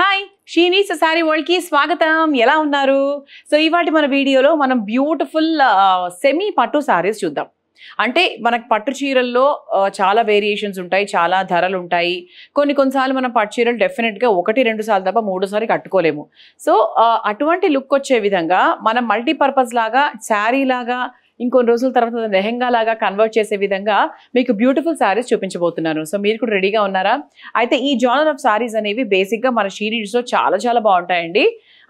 hi Srini sorry వరల్డ్కి స్వాగతం ఎలా ఉన్నారు సో ఇవాటి మన వీడియోలో మనం బ్యూటిఫుల్ సెమీ పట్టు సారీస్ చూద్దాం అంటే మనకు పట్టు చీరల్లో చాలా వేరియేషన్స్ ఉంటాయి చాలా ధరలు ఉంటాయి కొన్ని కొన్నిసార్లు మనం పట్టు చీరలు డెఫినెట్గా ఒకటి రెండు సార్లు తప్ప సార్లు కట్టుకోలేము సో అటువంటి లుక్ వచ్చే విధంగా మనం మల్టీపర్పస్ లాగా శారీ లాగా ఇంకొన్ని రోజుల తర్వాత లెహెంగా లాగా కన్వర్ట్ చేసే విధంగా మీకు బ్యూటిఫుల్ శారీస్ చూపించబోతున్నాను సో మీరు కూడా రెడీగా ఉన్నారా అయితే ఈ జానర్ ఆఫ్ శారీస్ అనేవి బేసిక్గా మన షీరీస్లో చాలా చాలా బాగుంటాయండి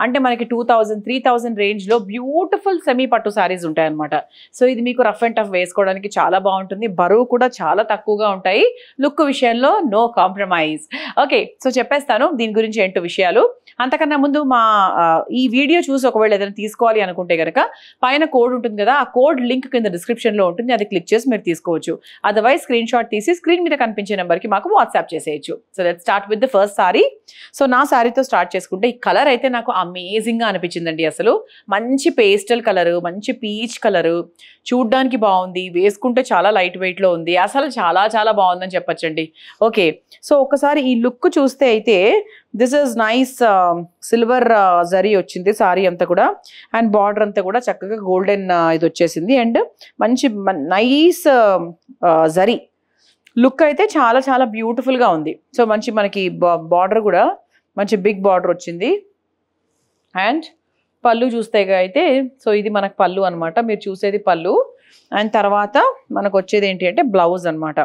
అంటే మనకి టూ థౌజండ్ త్రీ థౌజండ్ రేంజ్లో బ్యూటిఫుల్ సెమీ పట్టు శారీస్ ఉంటాయన్నమాట సో ఇది మీకు రఫ్ అండ్ టఫ్ వేసుకోవడానికి చాలా బాగుంటుంది బరువు కూడా చాలా తక్కువగా ఉంటాయి లుక్ విషయంలో నో కాంప్రమైజ్ ఓకే సో చెప్పేస్తాను దీని గురించి ఏంటో విషయాలు అంతకన్నా ముందు మా ఈ వీడియో చూసి ఒకవేళ ఏదైనా తీసుకోవాలి అనుకుంటే కనుక పైన కోడ్ ఉంటుంది కదా ఆ కోడ్ లింక్ కింద డిస్క్రిప్షన్లో ఉంటుంది అది క్లిక్ చేసి మీరు తీసుకోవచ్చు అదర్వైజ్ స్క్రీన్ షాట్ తీసి స్క్రీన్ మీద కనిపించే నెంబర్కి మాకు వాట్సాప్ చేసేయచ్చు so let start with the first sari so నా సారీతో స్టార్ట్ చేసుకుంటే ఈ కలర్ అయితే నాకు అమేజింగ్గా అనిపించిందండి అసలు మంచి పేస్టల్ కలరు మంచి పీచ్ కలరు చూడ్డానికి బాగుంది వేసుకుంటే చాలా లైట్ వెయిట్లో ఉంది అసలు చాలా చాలా బాగుందని చెప్పచ్చండి ఓకే సో ఒకసారి ఈ లుక్ చూస్తే అయితే this is nice silver zari వచ్చింది సారీ అంతా కూడా అండ్ బార్డర్ అంతా కూడా చక్కగా గోల్డెన్ uh, ఇది వచ్చేసింది అండ్ మంచి నైస్ జరీ లుక్ అయితే చాలా చాలా బ్యూటిఫుల్గా ఉంది సో మంచి మనకి బార్డర్ కూడా మంచి బిగ్ బార్డర్ వచ్చింది అండ్ పళ్ళు చూస్తే అయితే సో ఇది మనకు పళ్ళు అనమాట మీరు చూసేది పళ్ళు అండ్ తర్వాత మనకు వచ్చేది ఏంటి అంటే బ్లౌజ్ అనమాట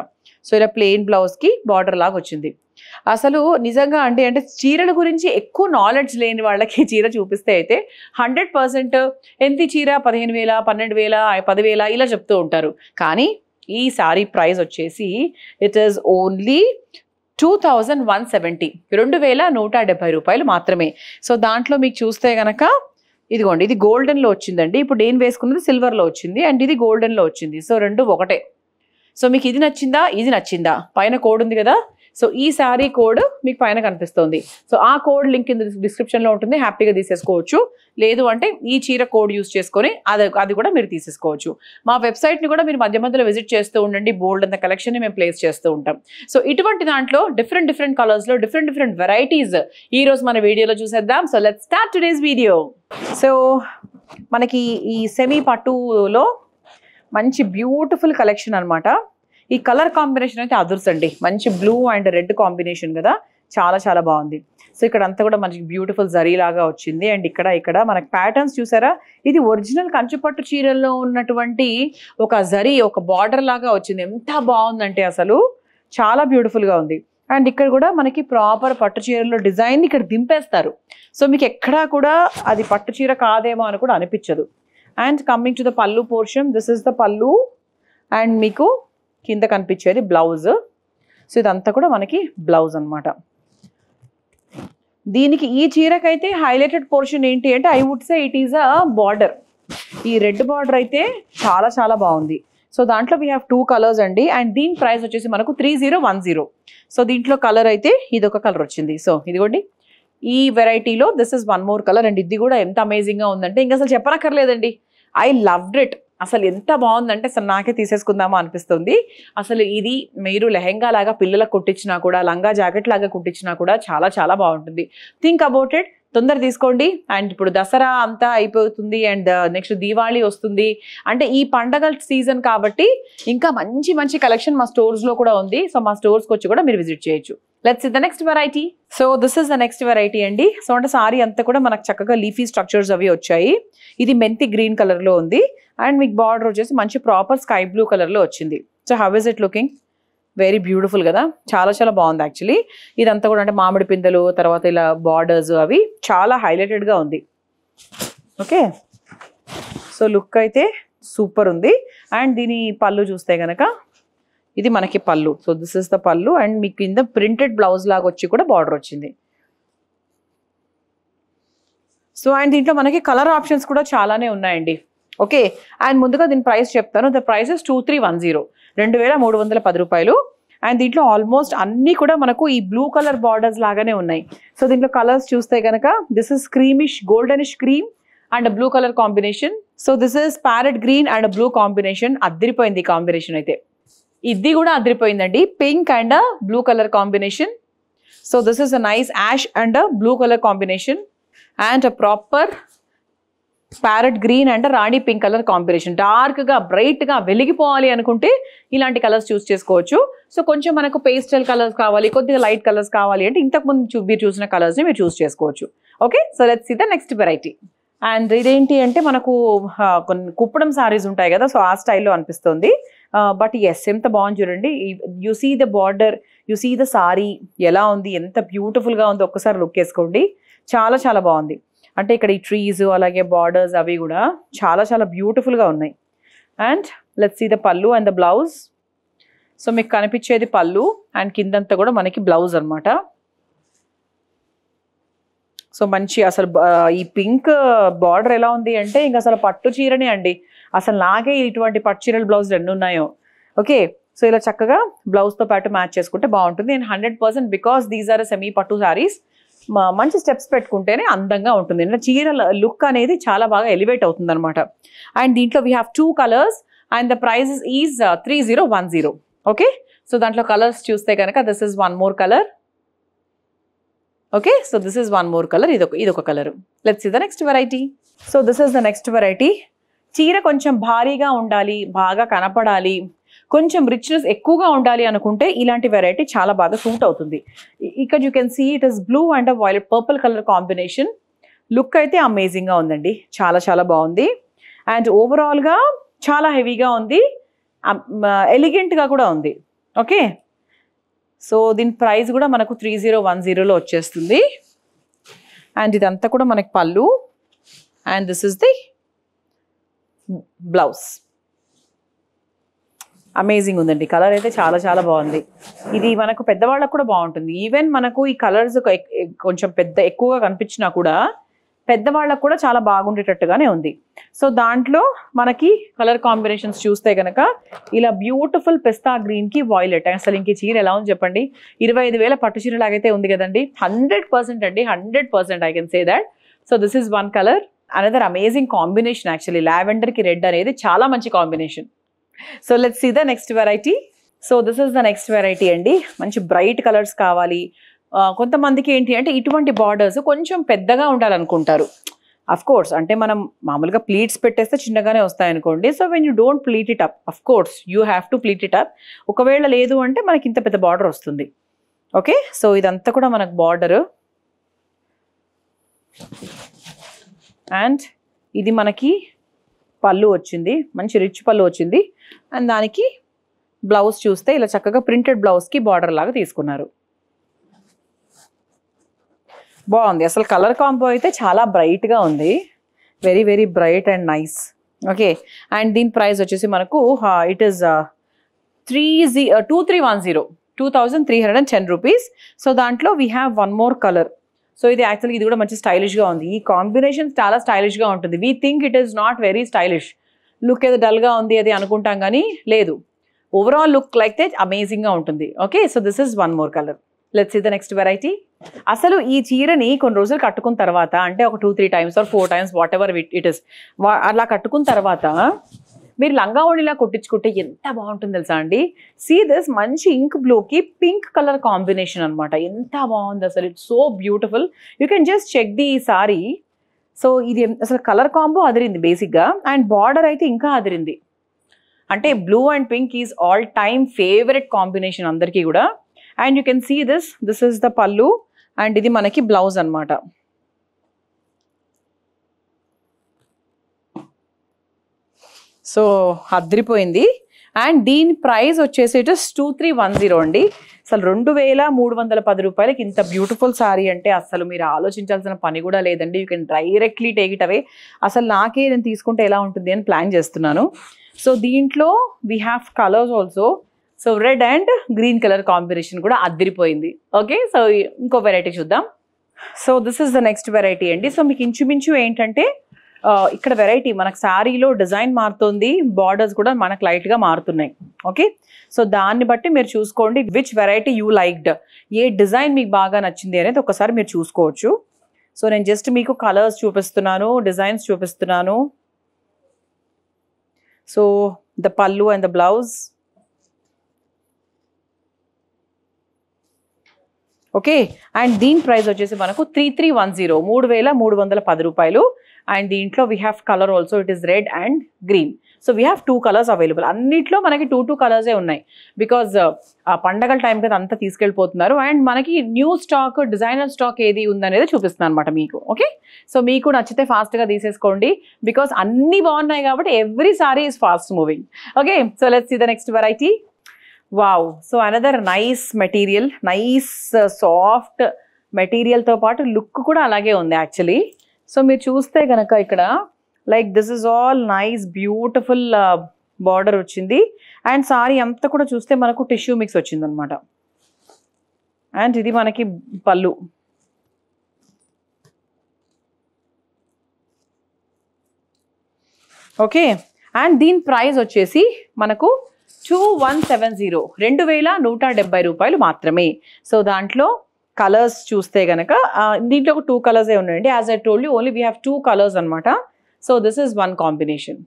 సో ఇలా ప్లెయిన్ బ్లౌజ్కి బార్డర్ లాగా వచ్చింది అసలు నిజంగా అంటే అంటే చీరల గురించి ఎక్కువ నాలెడ్జ్ లేని వాళ్ళకి చీర చూపిస్తే అయితే హండ్రెడ్ పర్సెంట్ ఎంత చీర పదిహేను వేల పన్నెండు వేల పదివేల ఇలా చెప్తూ ఉంటారు కానీ ఈ సారీ ప్రైస్ వచ్చేసి it is only two thousand one seventy రెండు వేల నూట డెబ్బై రూపాయలు మాత్రమే సో దాంట్లో మీకు చూస్తే గనక ఇదిగోండి ఇది గోల్డెన్లో వచ్చిందండి ఇప్పుడు నేను వేసుకున్నది సిల్వర్లో వచ్చింది అండ్ ఇది గోల్డెన్లో వచ్చింది సో రెండు ఒకటే సో మీకు ఇది నచ్చిందా ఇది నచ్చిందా పైన కోడ్ ఉంది కదా సో ఈ శారీ కోడ్ మీకు పైన కనిపిస్తుంది సో ఆ కోడ్ లింక్ కింద డిస్క్రిప్షన్లో ఉంటుంది హ్యాపీగా తీసేసుకోవచ్చు లేదు అంటే ఈ చీర కోడ్ యూస్ చేసుకొని అది అది కూడా మీరు తీసేసుకోవచ్చు మా వెబ్సైట్ని కూడా మీరు మధ్య మధ్యలో విజిట్ చేస్తూ ఉండండి బోల్డ్ అంత కలెక్షన్ని మేము ప్లేస్ చేస్తూ ఉంటాం సో ఇటువంటి దాంట్లో డిఫరెంట్ డిఫరెంట్ కలర్స్లో డిఫరెంట్ డిఫరెంట్ వెరైటీస్ ఈ రోజు మన వీడియోలో చూసేద్దాం so let start today's video so మనకి ఈ సెమీ పట్టులో మంచి బ్యూటిఫుల్ కలెక్షన్ అనమాట ఈ కలర్ కాంబినేషన్ అయితే అదుర్స్ అండి మంచి బ్లూ అండ్ రెడ్ కాంబినేషన్ కదా చాలా చాలా బాగుంది సో ఇక్కడ అంతా కూడా మనకి బ్యూటిఫుల్ జరీ లాగా వచ్చింది అండ్ ఇక్కడ ఇక్కడ మనకి ప్యాటర్న్స్ చూసారా ఇది ఒరిజినల్ కంచుపట్టు చీరల్లో ఉన్నటువంటి ఒక జరీ ఒక బార్డర్ లాగా వచ్చింది ఎంత బాగుందంటే అసలు చాలా బ్యూటిఫుల్గా ఉంది అండ్ ఇక్కడ కూడా మనకి ప్రాపర్ పట్టు చీరలో డిజైన్ ఇక్కడ దింపేస్తారు సో మీకు ఎక్కడా కూడా అది పట్టు చీర కాదేమో అని కూడా అనిపించదు and coming to the pallu portion this is the pallu and మీకు కింద కనిపించేది బ్లౌజ్ సో ఇదంతా కూడా మనకి బ్లౌజ్ అనమాట దీనికి ఈ చీరకైతే హైలైటెడ్ పోర్షన్ ఏంటి అంటే I would say it is a border ఈ రెడ్ బార్డర్ అయితే చాలా చాలా బాగుంది సో దాంట్లో వీ హ్యావ్ టూ కలర్స్ అండి అండ్ దీని ప్రైస్ వచ్చేసి మనకు three zero one zero so దీంట్లో కలర్ అయితే ఇది ఒక కలర్ వచ్చింది సో ఇదిగోండి ఈ వెరైటీలో this is one more colour and ఇది కూడా ఎంత అమేజింగ్గా ఉందంటే ఇంకా అసలు చెప్పనక్కర్లేదండి ఐ లవ్డ్ ఇట్ అసలు ఎంత బాగుందంటే అసలు నాకే తీసేసుకుందామా అనిపిస్తుంది అసలు ఇది మీరు లెహెంగా లాగా పిల్లలకు కుట్టించినా కూడా లంగా జాకెట్ లాగా కుట్టించినా కూడా చాలా చాలా బాగుంటుంది థింక్ అబౌట్ ఇట్ తొందర తీసుకోండి అండ్ ఇప్పుడు దసరా అంతా అయిపోతుంది అండ్ నెక్స్ట్ దీవాళీ వస్తుంది అంటే ఈ పండగల సీజన్ కాబట్టి ఇంకా మంచి మంచి కలెక్షన్ మా స్టోర్స్లో కూడా ఉంది సో మా స్టోర్స్కి వచ్చి కూడా మీరు విజిట్ చేయొచ్చు let's the next variety so this is the next variety అండి సో అంటే సారీ అంతా కూడా మనకు చక్కగా లీఫీ స్ట్రక్చర్స్ అవి వచ్చాయి ఇది మెంతి గ్రీన్ కలర్లో ఉంది అండ్ మీకు బార్డర్ వచ్చేసి మంచి ప్రాపర్ స్కై బ్లూ కలర్లో వచ్చింది so how is it looking very beautiful కదా చాలా చాలా బాగుంది యాక్చువల్లీ ఇదంతా కూడా అంటే మామిడి పిందెలు తర్వాత ఇలా బార్డర్స్ అవి చాలా హైలైటెడ్గా ఉంది ఓకే సో లుక్ అయితే సూపర్ ఉంది అండ్ దీని పళ్ళు చూస్తే కనుక ఇది మనకి pallu so this is the pallu and మీకు కింద ప్రింటెడ్ బ్లౌజ్ లాగా వచ్చి కూడా బార్డర్ వచ్చింది సో అండ్ దీంట్లో మనకి కలర్ ఆప్షన్స్ కూడా చాలానే ఉన్నాయండి ఓకే అండ్ ముందుగా దీని ప్రైస్ చెప్తాను the prices two three one zero రెండు వేల మూడు వందల పది రూపాయలు అండ్ దీంట్లో ఆల్మోస్ట్ అన్నీ కూడా మనకు ఈ బ్లూ కలర్ బార్డర్స్ లాగానే ఉన్నాయి సో దీంట్లో కలర్స్ చూస్తే కనుక this is creamish goldenish cream and blue colour combination so this is parrot green and blue combination అద్దరిపోయింది కాంబినేషన్ అయితే ఇది కూడా అదిరిపోయిందండి pink and blue colour combination so this is a nice ash and blue colour combination and proper parrot green and రాణి pink colour combination డార్క్గా బ్రైట్గా వెలిగిపోవాలి అనుకుంటే ఇలాంటి కలర్స్ చూస్ చేసుకోవచ్చు సో కొంచెం మనకు పేస్టల్ కలర్స్ కావాలి కొద్దిగా లైట్ కలర్స్ కావాలి అంటే ఇంతకుముందు చూ మీరు చూసిన కలర్స్ని మీరు చూస్ చేసుకోవచ్చు okay so let's see the next variety and ఇదేంటి అంటే మనకు కొన్ని కుప్పడం సారీస్ ఉంటాయి కదా సో ఆ స్టైల్లో అనిపిస్తుంది బట్ ఎస్ ఎంత బాగుంది చూడండి you see the border you see the sari ఎలా ఉంది ఎంత బ్యూటిఫుల్గా ఉందో ఒక్కసారి లుక్ వేసుకోండి చాలా చాలా బాగుంది అంటే ఇక్కడ ఈ ట్రీస్ అలాగే బార్డర్స్ అవి కూడా చాలా చాలా బ్యూటిఫుల్గా ఉన్నాయి and let see the pallu and the blouse so మీకు కనిపించేది పళ్ళు అండ్ కిందంతా కూడా మనకి బ్లౌజ్ అనమాట సో మంచి అసలు ఈ పింక్ బార్డర్ ఎలా ఉంది అంటే ఇంకా అసలు పట్టు చీరనే అండి అసలు నాకే ఇటువంటి పట్టు చీరల బ్లౌజ్ రెండు ఉన్నాయో ఓకే సో ఇలా చక్కగా బ్లౌజ్తో పాటు మ్యాచ్ చేసుకుంటే బాగుంటుంది and hundred percent because these are semi పట్టు శారీస్ మంచి స్టెప్స్ పెట్టుకుంటేనే అందంగా ఉంటుంది అంటే చీర లుక్ అనేది చాలా బాగా ఎలివేట్ అవుతుంది అనమాట అండ్ దీంట్లో we have two colours and the prices is three zero one zero okay so దాంట్లో కలర్స్ చూస్తే కనుక this is one more colour okay so this is one more colour ఇదొక ఇదొక colour let's the next variety so this is the next variety చీర కొంచెం భారీగా ఉండాలి బాగా కనపడాలి కొంచెం రిచ్నెస్ ఎక్కువగా ఉండాలి అనుకుంటే ఇలాంటి వెరైటీ చాలా బాగా సూట్ అవుతుంది ఇక్కడ you can see it is blue and violet purple colour combination look అయితే అమేజింగ్గా ఉందండి చాలా చాలా బాగుంది అండ్ ఓవరాల్గా చాలా హెవీగా ఉంది ఎలిగెంట్గా um, uh, కూడా ఉంది ఓకే సో దీని ప్రైస్ కూడా మనకు త్రీ జీరో వన్ జీరోలో వచ్చేస్తుంది అండ్ ఇదంతా కూడా మనకి pallu and this is the blouse amazing ఉందండి కలర్ అయితే చాలా చాలా బాగుంది ఇది మనకు పెద్దవాళ్ళకు కూడా బాగుంటుంది ఈవెన్ మనకు ఈ కలర్స్ కొంచెం పెద్ద ఎక్కువగా కనిపించినా కూడా పెద్దవాళ్ళకు కూడా చాలా బాగుండేటట్టుగానే ఉంది సో దాంట్లో మనకి కలర్ కాంబినేషన్స్ చూస్తే కనుక ఇలా బ్యూటిఫుల్ పెస్తా గ్రీన్కి వాయిలెట్ అసలు ఇంక చీర ఎలా ఉంది చెప్పండి ఇరవై ఐదు వేల పట్టు చీర లాగైతే ఉంది కదండి హండ్రెడ్ పర్సెంట్ అండి hundred percent I can say that so this is one colour another amazing combination actually లావెండర్కి రెడ్ అనేది చాలా మంచి combination so let's see the next variety so this is the next variety అండి మంచి bright colours కావాలి కొంతమందికి ఏంటి అంటే ఇటువంటి బార్డర్స్ కొంచెం పెద్దగా ఉండాలనుకుంటారు అఫ్ కోర్స్ అంటే మనం మామూలుగా ప్లీట్స్ పెట్టేస్తే చిన్నగానే వస్తాయనుకోండి so when you don't pleat it up of course you have to pleat it up ఒకవేళ లేదు అంటే మనకి ఇంత పెద్ద బార్డర్ వస్తుంది ఓకే సో ఇదంతా కూడా మనకు బార్డరు అండ్ ఇది మనకి పళ్ళు వచ్చింది మంచి రిచ్ పళ్ళు వచ్చింది అండ్ దానికి బ్లౌజ్ చూస్తే ఇలా చక్కగా ప్రింటెడ్ బ్లౌజ్కి బార్డర్ లాగా తీసుకున్నారు బాగుంది అసలు కలర్ కాంబో అయితే చాలా బ్రైట్గా ఉంది very very bright and nice okay and దీని ప్రైస్ వచ్చేసి మనకు it is three G two three one zero two thousand three hundred and ten rupees so దాంట్లో we have one more colour so ఇది యాక్చువల్గా ఇది కూడా మంచి స్టైలిష్గా ఉంది ఈ కాంబినేషన్ చాలా స్టైలిష్గా ఉంటుంది we think it is not very stylish look ఏదో డల్గా ఉంది అది అనుకుంటాం కానీ లేదు ఓవరాల్ లుక్ లైక్ అయితే అమేజింగ్గా ఉంటుంది okay so this is one more colour let's ఇది ద నెక్స్ట్ వెరైటీ అసలు ఈ చీరని కొన్ని రోజులు కట్టుకున్న తర్వాత అంటే ఒక two three times or four times whatever it is అలా కట్టుకున్న తర్వాత మీరు లంగా కొట్టించుకుంటే ఎంత బాగుంటుంది తెలుసా అండి సీ దిస్ మంచి ఇంక్ బ్లూకి పింక్ కలర్ కాంబినేషన్ అనమాట ఎంత బాగుంది అసలు it's so beautiful you can just check the sari so ఇది అసలు కలర్ కాంబో అదిరింది బేసిక్గా అండ్ బార్డర్ అయితే ఇంకా అదిరింది అంటే blue and pink is all time favourite combination అందరికీ కూడా and you can see this this is the pallu and ఇది మనకి బ్లౌజ్ అనమాట సో అద్రిపోయింది అండ్ దీని ప్రైస్ వచ్చేసి టూ త్రీ వన్ జీరో అండి అసలు రెండు వేల మూడు వందల పది రూపాయలకి ఇంత బ్యూటిఫుల్ సారీ అంటే అసలు మీరు ఆలోచించాల్సిన పని కూడా లేదండి you can directly take it away అసలు నాకే నేను తీసుకుంటే ఎలా ఉంటుంది అని ప్లాన్ చేస్తున్నాను సో దీంట్లో we have colours also so red and green colour combination కూడా అద్దరిపోయింది ఓకే సో ఇంకో వెరైటీ చూద్దాం so this is the next variety అండి సో మీకు ఇంచుమించు ఏంటంటే ఇక్కడ వెరైటీ మనకు శారీలో డిజైన్ మారుతుంది బార్డర్స్ కూడా మనకు లైట్గా మారుతున్నాయి ఓకే సో దాన్ని బట్టి మీరు చూసుకోండి which variety you liked a design మీకు బాగా నచ్చింది అనేది ఒకసారి మీరు చూసుకోవచ్చు సో నేను జస్ట్ మీకు కలర్స్ చూపిస్తున్నాను డిజైన్స్ చూపిస్తున్నాను so the pallu and the blouse okay and దీని ప్రైస్ వచ్చేసి మనకు త్రీ త్రీ వన్ జీరో మూడు వేల మూడు వందల పది రూపాయలు అండ్ దీంట్లో we have colour also it is red and green so we have two colours available అన్నిట్లో మనకి టూ టూ కలర్సే ఉన్నాయి బికాజ్ uh, ఆ పండగల టైం కదా అంతా తీసుకెళ్ళిపోతున్నారు అండ్ మనకి న్యూ స్టాక్ డిజైనర్ స్టాక్ ఏది ఉందనేది చూపిస్తున్నాను అనమాట మీకు ఓకే సో మీకు నచ్చితే ఫాస్ట్గా తీసేసుకోండి బికాజ్ అన్నీ బాగున్నాయి కాబట్టి every sari is fast moving okay so let's see the next variety wow so another nice material nice soft మెటీరియల్తో పాటు లుక్ కూడా అలాగే ఉంది యాక్చువల్లీ సో మీరు చూస్తే కనుక ఇక్కడ like this is all nice beautiful border వచ్చింది అండ్ సారీ అంతా కూడా చూస్తే మనకు టిష్యూ మిక్స్ వచ్చింది అనమాట అండ్ ఇది మనకి పళ్ళు ఓకే అండ్ దీని ప్రైస్ వచ్చేసి మనకు టూ వన్ సెవెన్ జీరో రెండు వేల నూట డెబ్బై రూపాయలు మాత్రమే సో దాంట్లో కలర్స్ చూస్తే కనుక దీంట్లో ఒక టూ కలర్సే ఉన్నాయండి as I told you only we have two colours అనమాట so this is one combination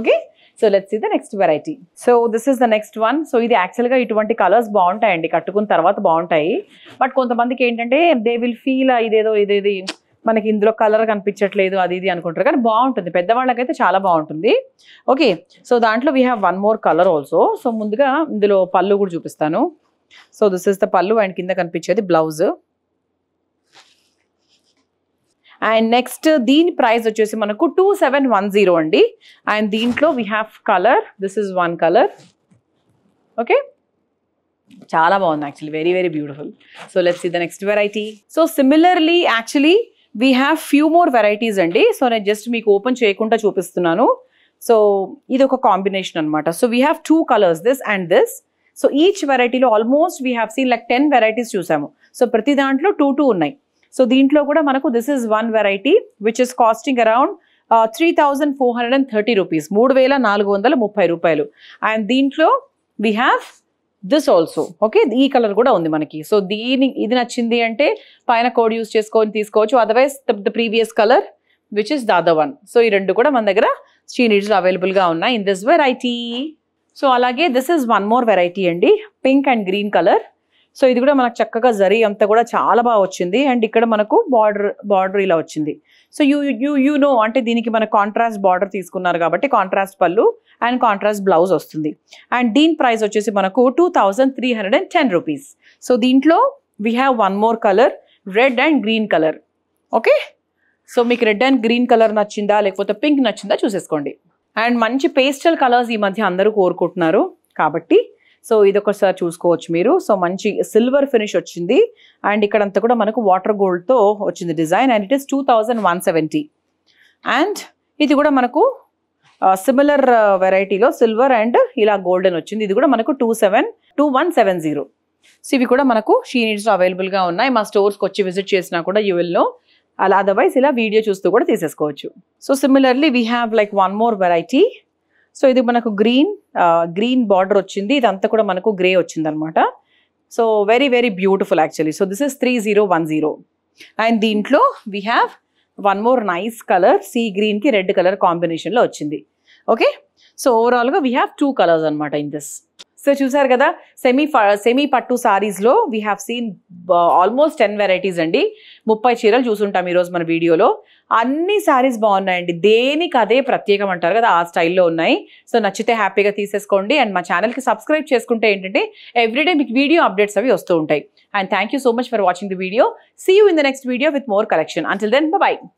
okay so let's ఇది the next variety so this is the next one so ఇది యాక్చువల్గా ఇటువంటి కలర్స్ బాగుంటాయండి కట్టుకున్న తర్వాత బాగుంటాయి బట్ కొంతమందికి ఏంటంటే దే విల్ ఫీల్ ఇదేదో ఇదేది మనకి ఇందులో కలర్ కనిపించట్లేదు అది ఇది అనుకుంటారు కానీ బాగుంటుంది పెద్దవాళ్ళకైతే చాలా బాగుంటుంది ఓకే సో దాంట్లో we have one more colour also so ముందుగా ఇందులో పళ్ళు కూడా చూపిస్తాను so this is the pallu and కింద కనిపించేది బ్లౌజ్ అండ్ నెక్స్ట్ దీని ప్రైస్ వచ్చేసి మనకు టూ సెవెన్ వన్ జీరో అండి అండ్ దీంట్లో we have colour this is one colour okay చాలా బాగుంది actually very very beautiful so let's see the next variety so similarly actually we have few more varieties అండి so నేను just మీకు open చేయకుండా చూపిస్తున్నాను so ఇది ఒక కాంబినేషన్ అనమాట so we have two colours this and this so each వెరైటీలో almost we have seen like ten varieties చూసాము సో ప్రతి దాంట్లో టూ టూ ఉన్నాయి సో దీంట్లో కూడా మనకు this is one variety which is costing around three thousand four hundred and thirty rupees మూడు వేల నాలుగు వందల ముప్పై రూపాయలు అండ్ దీంట్లో we have this also okay ఈ కలర్ కూడా ఉంది మనకి సో దీని ఇది నచ్చింది అంటే పైన కోడ్ యూస్ చేసుకొని తీసుకోవచ్చు otherwise the previous colour which is the other one so ఈ రెండు కూడా మన దగ్గర అవైలబుల్ అవైలబుల్గా ఉన్నాయి ఇన్ దిస్ వెరైటీ సో అలాగే this is one more variety అండి pink and green colour so ఇది కూడా మనకు చక్కగా జరీ అంతా కూడా చాలా బాగా వచ్చింది అండ్ ఇక్కడ మనకు బార్డర్ బార్డర్ ఇలా వచ్చింది so you you you know అంటే దీనికి మన కాంట్రాస్ట్ బార్డర్ తీసుకున్నారు కాబట్టి contrast pallu and contrast blouse వస్తుంది అండ్ దీని ప్రైస్ వచ్చేసి మనకు two thousand three hundred and ten rupees so దీంట్లో we have one more colour red and green colour okay so మీకు రెడ్ అండ్ గ్రీన్ కలర్ నచ్చిందా లేకపోతే పింక్ నచ్చిందా చూసేసుకోండి అండ్ మంచి పేస్టల్ కలర్స్ ఈ మధ్య అందరూ కోరుకుంటున్నారు కాబట్టి సో ఇదొకసారి చూసుకోవచ్చు మీరు సో మంచి సిల్వర్ ఫినిష్ వచ్చింది అండ్ ఇక్కడంతా కూడా మనకు వాటర్ గోల్డ్తో వచ్చింది design and it is two one seventy and ఇది కూడా మనకు సిమిలర్ వెరైటీలో సిల్వర్ అండ్ ఇలా గోల్డెన్ వచ్చింది ఇది కూడా మనకు two seven two one seven zero so ఇవి కూడా మనకు షీ అవైలబుల్గా ఉన్నాయి మా స్టోర్స్కి వచ్చి విజిట్ చేసినా కూడా యూ విల్ అలా అదర్వైజ్ ఇలా వీడియో చూస్తూ కూడా తీసేసుకోవచ్చు so similarly we have like one more variety so ఇది మనకు గ్రీన్ గ్రీన్ బార్డర్ వచ్చింది ఇదంతా కూడా మనకు గ్రే వచ్చింది అనమాట so very very beautiful actually so this is three zero one zero and దీంట్లో we have one more nice colour see గ్రీన్కి రెడ్ కలర్ కాంబినేషన్లో వచ్చింది ఓకే సో ఓవరాల్గా వీ హ్యావ్ టూ కలర్స్ అనమాట ఇన్ దిస్ సో చూసారు కదా semi semi pattu సారీస్లో we have seen almost ten varieties అండి ముప్పై చీరలు చూసుంటాం ఈరోజు మన వీడియోలో అన్ని సారీస్ బాగున్నాయండి దేనికి అదే ప్రత్యేకం అంటారు కదా ఆ స్టైల్లో ఉన్నాయి సో నచ్చితే హ్యాపీగా తీసేసుకోండి అండ్ మా ఛానల్కి సబ్స్క్రైబ్ చేసుకుంటే ఏంటంటే ఎవ్రీడే మీకు వీడియో అప్డేట్స్ అవి వస్తూ ఉంటాయి and thank so much for watching the video see you in the next video with more collection until then bye